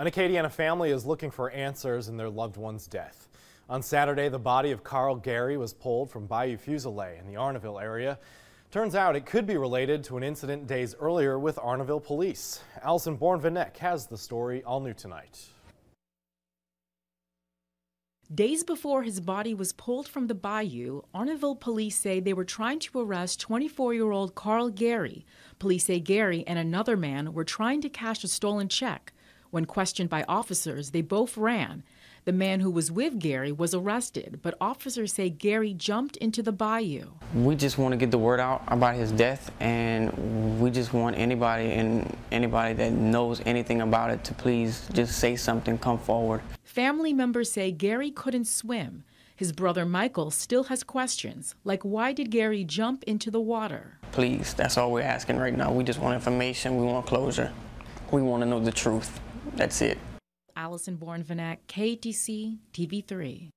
An Acadiana family is looking for answers in their loved one's death. On Saturday, the body of Carl Gary was pulled from Bayou Fusillet in the Arneville area. Turns out it could be related to an incident days earlier with Arneville police. Allison Bourne-Vanek has the story all new tonight. Days before his body was pulled from the bayou, Arneville police say they were trying to arrest 24 year old Carl Gary. Police say Gary and another man were trying to cash a stolen check. When questioned by officers, they both ran. The man who was with Gary was arrested, but officers say Gary jumped into the bayou. We just want to get the word out about his death, and we just want anybody and anybody that knows anything about it to please just say something, come forward. Family members say Gary couldn't swim. His brother Michael still has questions, like why did Gary jump into the water? Please, that's all we're asking right now. We just want information, we want closure, we want to know the truth. That's it. Allison Born Vanek, KTC TV3.